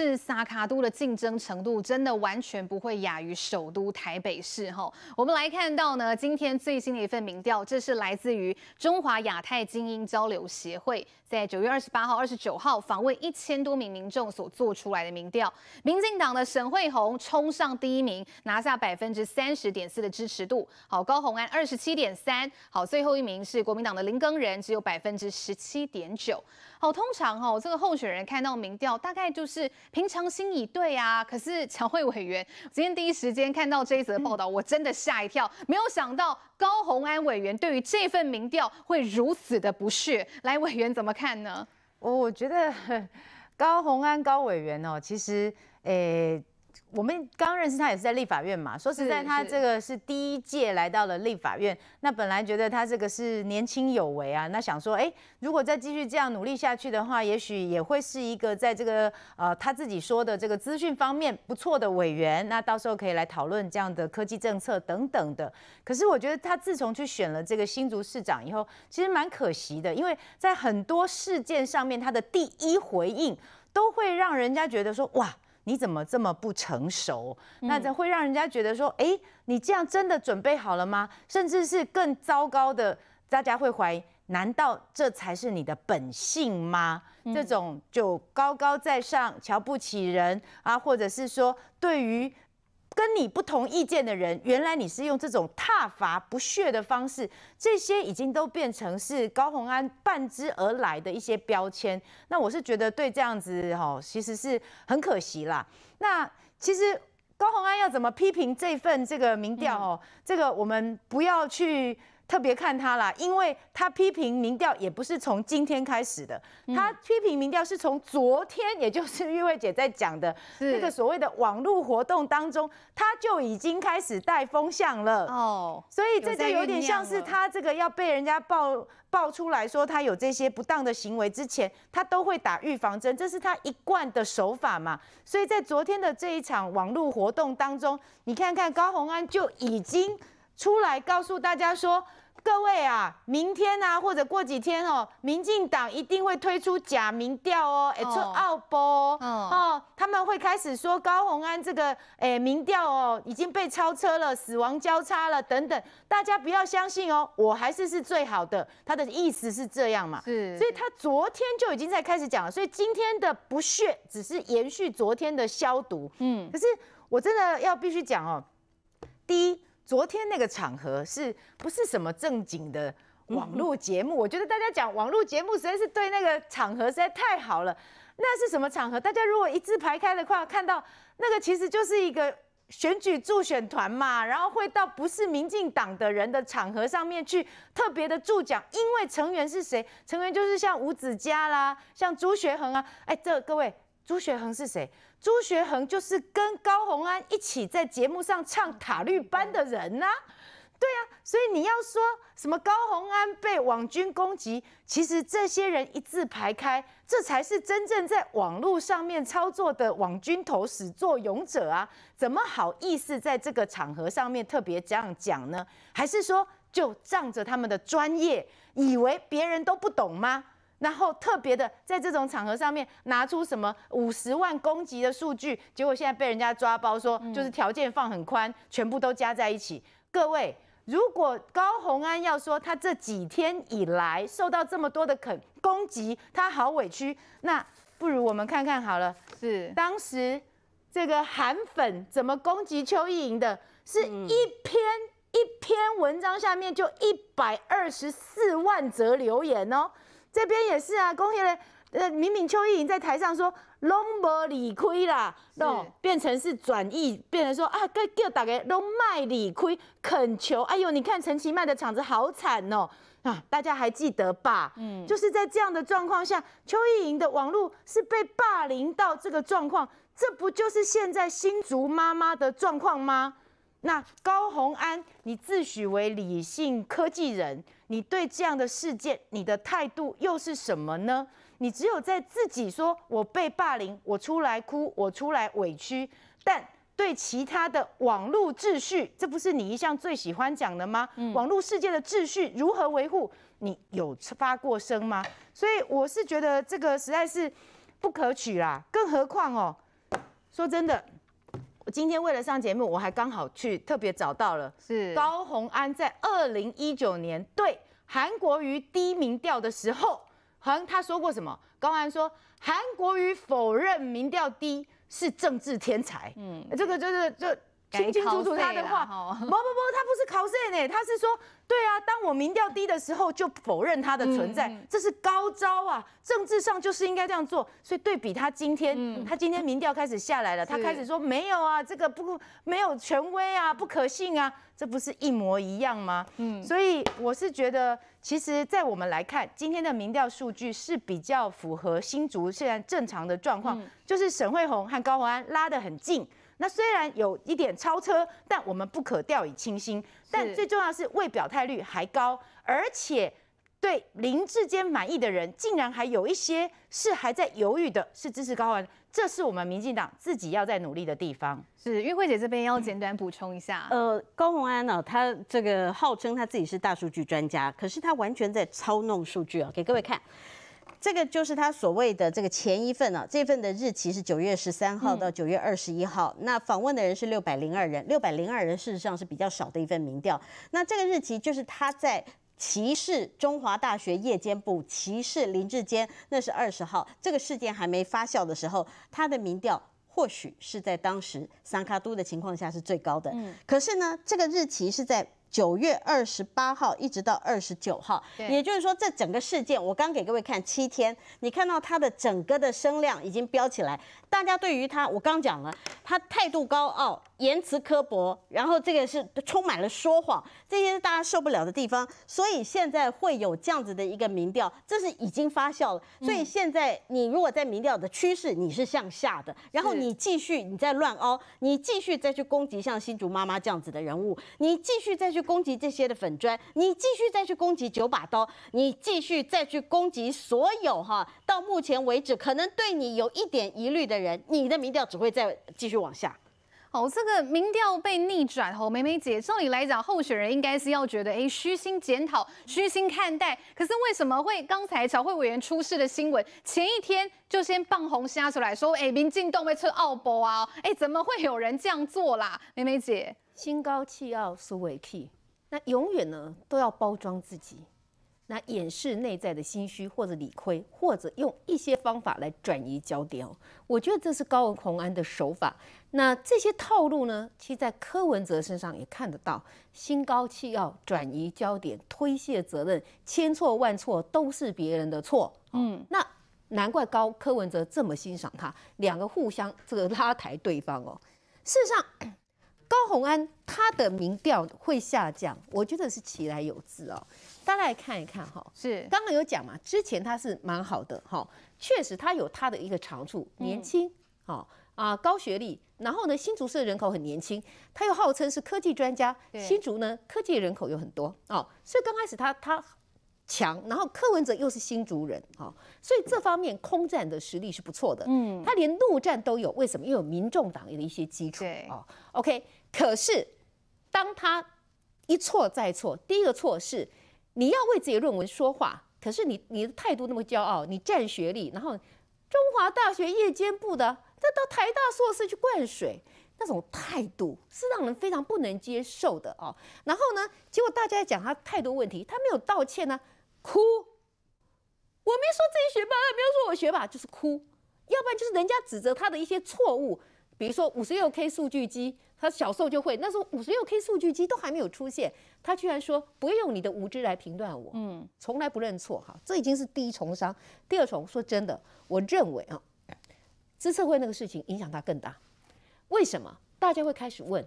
是萨卡都的竞争程度真的完全不会亚于首都台北市哈。我们来看到呢，今天最新的一份民调，这是来自于中华亚太精英交流协会在九月二十八号、二十九号访问一千多名民众所做出来的民调。民进党的沈惠宏冲上第一名，拿下百分之三十点四的支持度。好，高虹安二十七点三。好，最后一名是国民党的林耕仁，只有百分之十七点九。好，通常哈，这个候选人看到民调，大概就是。平常心以对啊，可是侨委会委员 今天第一时间看到这一则报道，我真的吓一跳，没有想到高鸿安委员对于这份民调会如此的不屑，来委员怎么看呢？我我觉得 高鸿安高委员哦，其实诶。我们刚认识他也是在立法院嘛，说实在，他这个是第一届来到了立法院。那本来觉得他这个是年轻有为啊，那想说，哎，如果再继续这样努力下去的话，也许也会是一个在这个呃他自己说的这个资讯方面不错的委员。那到时候可以来讨论这样的科技政策等等的。可是我觉得他自从去选了这个新竹市长以后，其实蛮可惜的，因为在很多事件上面，他的第一回应都会让人家觉得说，哇。你怎么这么不成熟？那会让人家觉得说，哎，你这样真的准备好了吗？甚至是更糟糕的，大家会怀疑，难道这才是你的本性吗？这种就高高在上、瞧不起人啊，或者是说对于。跟你不同意见的人，原来你是用这种踏伐不屑的方式，这些已经都变成是高宏安伴之而来的一些标签。那我是觉得对这样子，哈，其实是很可惜啦。那其实高宏安要怎么批评这份这个民调哦，这个我们不要去。特别看他啦，因为他批评民调也不是从今天开始的，他批评民调是从昨天，也就是玉慧姐在讲的那个所谓的网络活动当中，他就已经开始带风向了。哦，所以这就有点像是他这个要被人家爆爆出来说他有这些不当的行为之前，他都会打预防针，这是他一贯的手法嘛。所以在昨天的这一场网络活动当中，你看看高红安就已经出来告诉大家说。各位啊，明天啊，或者过几天哦，民进党一定会推出假民调哦，哎出奥波哦，哦，他们会开始说高红安这个哎民调哦已经被超车了，死亡交叉了等等，大家不要相信哦，我还是是最好的，他的意思是这样嘛，是，所以他昨天就已经在开始讲了，所以今天的不屑只是延续昨天的消毒，嗯，可是我真的要必须讲哦，第一。昨天那个场合是不是什么正经的网络节目？我觉得大家讲网络节目，实在是对那个场合实在太好了。那是什么场合？大家如果一字排开的话，看到那个其实就是一个选举助选团嘛，然后会到不是民进党的人的场合上面去特别的助讲，因为成员是谁？成员就是像吴子嘉啦，像朱学恒啊，哎，这各位。朱学恒是谁？朱学恒就是跟高洪安一起在节目上唱《塔绿班》的人呐，对啊，所以你要说什么高洪安被网军攻击，其实这些人一字排开，这才是真正在网络上面操作的网军头始作俑者啊！怎么好意思在这个场合上面特别这样讲呢？还是说就仗着他们的专业，以为别人都不懂吗？然后特别的，在这种场合上面拿出什么五十万攻击的数据，结果现在被人家抓包，说就是条件放很宽，全部都加在一起。各位，如果高红安要说他这几天以来受到这么多的肯攻击，他好委屈，那不如我们看看好了。是当时这个韩粉怎么攻击邱意莹的？是一篇一篇文章下面就一百二十四万则留言哦。这边也是啊，恭喜嘞！呃，明明邱意莹在台上说“拢无理亏啦 n 变成是转意，变成说啊，各各大家拢卖理亏，恳求。哎呦，你看陈绮雯的场子好惨哦啊！大家还记得吧？嗯，就是在这样的状况下，邱意莹的网路是被霸凌到这个状况，这不就是现在新竹妈妈的状况吗？那高洪安，你自诩为理性科技人，你对这样的事件，你的态度又是什么呢？你只有在自己说我被霸凌，我出来哭，我出来委屈，但对其他的网络秩序，这不是你一向最喜欢讲的吗？网络世界的秩序如何维护？你有发过声吗？所以我是觉得这个实在是不可取啦。更何况哦，说真的。今天为了上节目，我还刚好去特别找到了是高洪安在二零一九年对韩国瑜低民调的时候，好像他说过什么？高安说韩国瑜否认民调低是政治天才。嗯，这个就是就清清楚楚他的话，不不不，他不是考试呢，他是说，对啊，当我民调低的时候，就否认他的存在，这是高招啊，政治上就是应该这样做。所以对比他今天，他今天民调开始下来了，他开始说没有啊，这个不没有权威啊，不可信啊，这不是一模一样吗？嗯，所以我是觉得，其实，在我们来看今天的民调数据是比较符合新竹现在正常的状况，就是沈惠红和高宏安拉得很近。那虽然有一点超车，但我们不可掉以轻心。但最重要是未表态率还高，而且对林志坚满意的人，竟然还有一些是还在犹豫的，是支持高安。这是我们民进党自己要在努力的地方。是，玉慧姐这边要简短补充一下。呃，高宏安呢，他这个号称他自己是大数据专家，可是他完全在操弄数据啊，给各位看。这个就是他所谓的这个前一份啊，这份的日期是九月十三号到九月二十一号。那访问的人是六百零二人，六百零二人事实上是比较少的一份民调。那这个日期就是他在歧视中华大学夜间部歧视林志坚，那是二十号，这个事件还没发酵的时候，他的民调或许是在当时三卡都的情况下是最高的。嗯，可是呢，这个日期是在。九月二十八号一直到二十九号，也就是说这整个事件，我刚给各位看七天，你看到它的整个的声量已经飙起来，大家对于他，我刚讲了，他态度高傲，言辞刻薄，然后这个是充满了说谎，这些是大家受不了的地方，所以现在会有这样子的一个民调，这是已经发酵了，所以现在你如果在民调的趋势你是向下的，然后你继续你再乱凹，你继续再去攻击像新竹妈妈这样子的人物，你继续再去。去攻击这些的粉砖，你继续再去攻击九把刀，你继续再去攻击所有哈，到目前为止可能对你有一点疑虑的人，你的民调只会再继续往下。哦，这个民调被逆转哦，美美姐，照理来讲，候选人应该是要觉得，哎，虚心检讨，虚心看待。可是为什么会刚才朝会委员出事的新闻，前一天就先棒红虾出来说，哎，民进动被撤澳博啊，哎，怎么会有人这样做啦？美美姐，心高气傲，俗语气，那永远呢都要包装自己。那掩饰内在的心虚或者理亏，或者用一些方法来转移焦点哦。我觉得这是高文宏安的手法。那这些套路呢，其实在柯文哲身上也看得到，心高气傲，转移焦点，推卸责任，千错万错都是别人的错。嗯，那难怪高柯文哲这么欣赏他，两个互相这个拉抬对方哦。事实上，高宏安他的民调会下降，我觉得是其来有之。哦。大家来看一看哈，是刚刚有讲嘛？之前他是蛮好的哈，确实他有他的一个长处，年轻哦啊，高学历，然后呢，新竹市的人口很年轻，他又号称是科技专家，新竹呢科技人口有很多哦，所以刚开始他他强，然后柯文哲又是新竹人哈，所以这方面空战的实力是不错的，嗯，他连陆战都有，为什么？又有民众党的一些基础哦。OK，可是当他一错再错，第一个错是。你要为自己论文说话，可是你你的态度那么骄傲，你占学历，然后，中华大学夜间部的，再到台大硕士去灌水，那种态度是让人非常不能接受的哦。然后呢，结果大家讲他态度问题，他没有道歉呢，哭，我没说自己学霸，没有说我学霸，就是哭，要不然就是人家指责他的一些错误。比如说五十六 K 数据机，他小时候就会。那时候五十六 K 数据机都还没有出现，他居然说不要用你的无知来评断我，嗯，从来不认错哈。这已经是第一重伤。第二重，说真的，我认为啊，资策会那个事情影响他更大。为什么？大家会开始问，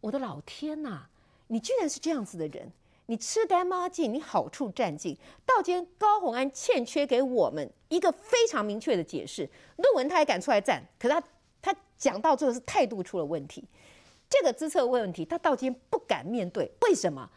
我的老天哪，你居然是这样子的人，你吃干抹净，你好处占尽。到今天高红安欠缺给我们一个非常明确的解释，论文他也敢出来站，可是他。讲到这是态度出了问题，这个资策会问题，他到今天不敢面对，为什么？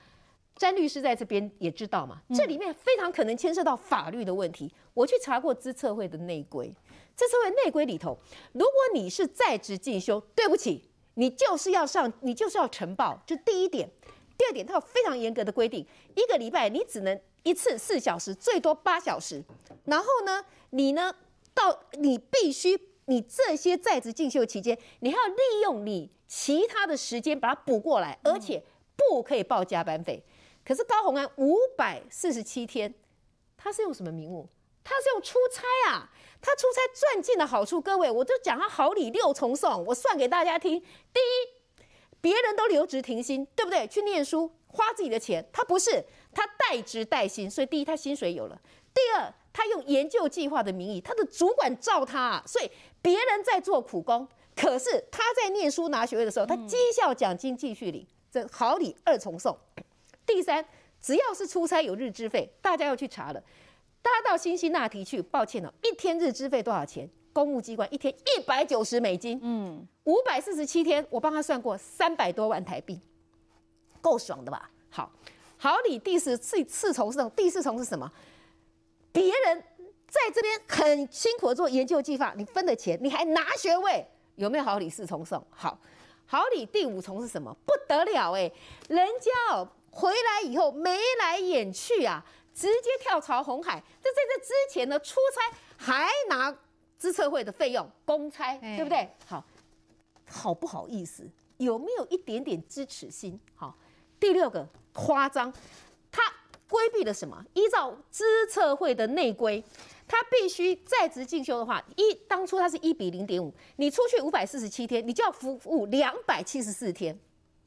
詹律师在这边也知道嘛，这里面非常可能牵涉到法律的问题。我去查过资策会的内规，这次会内规里头，如果你是在职进修，对不起，你就是要上，你就是要呈报。就第一点，第二点，它有非常严格的规定，一个礼拜你只能一次四小时，最多八小时。然后呢，你呢，到你必须。你这些在职进修期间，你还要利用你其他的时间把它补过来，而且不可以报加班费。可是高红安五百四十七天，他是用什么名目？他是用出差啊！他出差赚进的好处，各位，我就讲他好礼六重送，我算给大家听。第一，别人都留职停薪，对不对？去念书，花自己的钱，他不是，他代职代薪，所以第一他薪水有了。第二。他用研究计划的名义，他的主管照他啊，所以别人在做苦工，可是他在念书拿学位的时候，他绩效奖金继续领，这好礼二重送。第三，只要是出差有日资费，大家要去查了，大家到新西那提去，抱歉了，一天日资费多少钱？公务机关一天一百九十美金，嗯，五百四十七天，我帮他算过，三百多万台币，够爽的吧？好好礼第四次次重送，第四重是什么？别人在这边很辛苦做研究计划，你分了钱，你还拿学位，有没有好礼四重送？好，好礼第五重是什么？不得了哎，人家哦回来以后眉来眼去啊，直接跳槽红海。这在这之前呢，出差还拿资策会的费用公差，对不对？好，好不好意思？有没有一点点支持心？好，第六个夸张。规避了什么？依照资策会的内规，他必须在职进修的话，一当初他是一比零点五，你出去五百四十七天，你就要服务两百七十四天，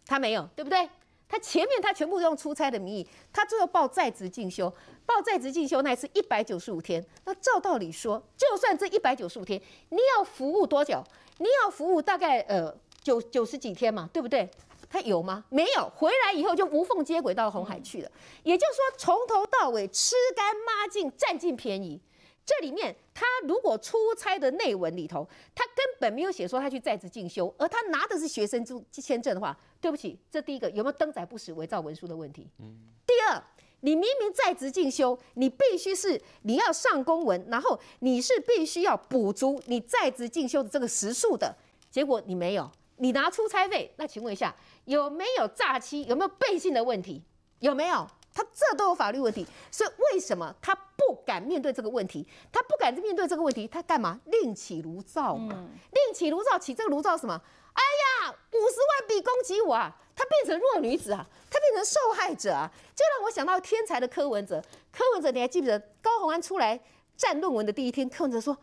他没有，对不对？他前面他全部用出差的名义，他最后报在职进修，报在职进修那一次一百九十五天，那照道理说，就算这一百九十五天，你要服务多久？你要服务大概呃九九十几天嘛，对不对？他有吗？没有，回来以后就无缝接轨到红海去了。也就是说，从头到尾吃干抹净，占尽便宜。这里面，他如果出差的内文里头，他根本没有写说他去在职进修，而他拿的是学生证签证的话，对不起，这第一个有没有登载不实、伪造文书的问题？嗯。第二，你明明在职进修，你必须是你要上公文，然后你是必须要补足你在职进修的这个时数的。结果你没有，你拿出差费，那请问一下。有没有诈欺？有没有背信的问题？有没有？他这都有法律问题，所以为什么他不敢面对这个问题？他不敢面对这个问题，他干嘛另起炉灶嘛！另起炉灶起这个炉灶什么？哎呀，五十万笔攻击我啊！她变成弱女子啊！她变成受害者啊！就让我想到天才的柯文哲。柯文哲，你还记不记得高红安出来站论文的第一天，柯文哲说：“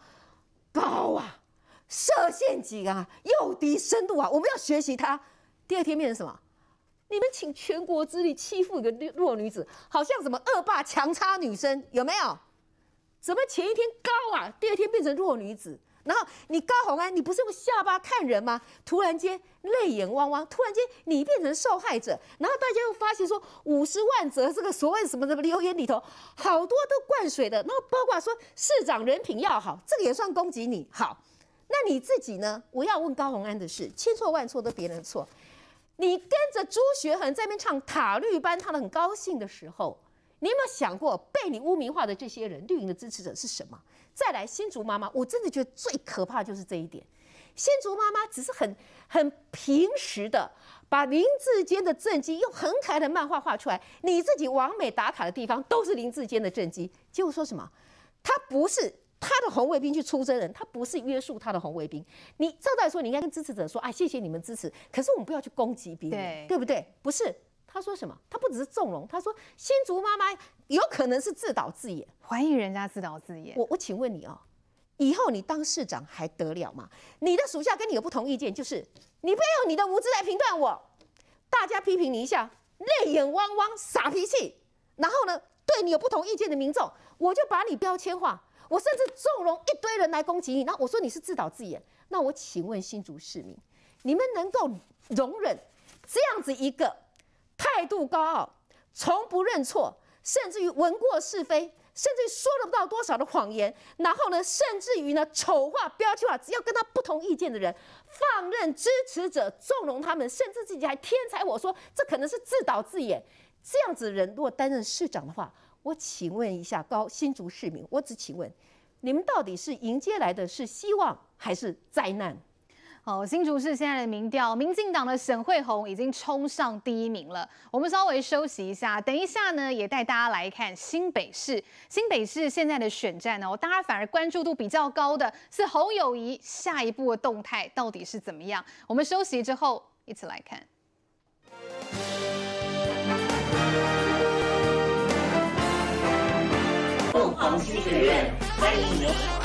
高啊，设陷阱啊，诱敌深入啊，我们要学习他。”第二天变成什么？你们请全国之力欺负一个弱女子，好像什么恶霸强插女生，有没有？怎么前一天高啊，第二天变成弱女子？然后你高洪安，你不是用下巴看人吗？突然间泪眼汪汪，突然间你变成受害者。然后大家又发现说，五十万则这个所谓什么什么留言里头，好多都灌水的。然后包括说市长人品要好，这个也算攻击你。好，那你自己呢？我要问高洪安的事，千错万错都别人的错。你跟着朱学恒在那边唱塔绿班唱的很高兴的时候，你有没有想过被你污名化的这些人，绿营的支持者是什么？再来，新竹妈妈，我真的觉得最可怕就是这一点。新竹妈妈只是很很平实的把林志坚的政绩用很可爱的漫画画出来，你自己完美打卡的地方都是林志坚的政绩，结果说什么？他不是。他的红卫兵去出征人，他不是约束他的红卫兵。你道理说你应该跟支持者说啊，谢谢你们支持，可是我们不要去攻击别人，对不对？不是，他说什么？他不只是纵容，他说新竹妈妈有可能是自导自演，怀疑人家自导自演。我我请问你哦，以后你当市长还得了嘛？你的属下跟你有不同意见，就是你不要用你的无知来评断我，大家批评你一下，泪眼汪汪，傻脾气，然后呢，对你有不同意见的民众，我就把你标签化。我甚至纵容一堆人来攻击你，那我说你是自导自演，那我请问新竹市民，你们能够容忍这样子一个态度高傲、从不认错，甚至于闻过是非，甚至于说了不到多少的谎言，然后呢，甚至于呢丑化、标签化，只要跟他不同意见的人，放任支持者纵容他们，甚至自己还天才我说这可能是自导自演，这样子的人如果担任市长的话。我请问一下高新竹市民，我只请问，你们到底是迎接来的是希望还是灾难？好，新竹市现在的民调，民进党的沈惠红已经冲上第一名了。我们稍微休息一下，等一下呢也带大家来看新北市。新北市现在的选战呢，我大家反而关注度比较高的是侯友谊下一步的动态到底是怎么样？我们休息之后一起来看。广西学院，欢迎您。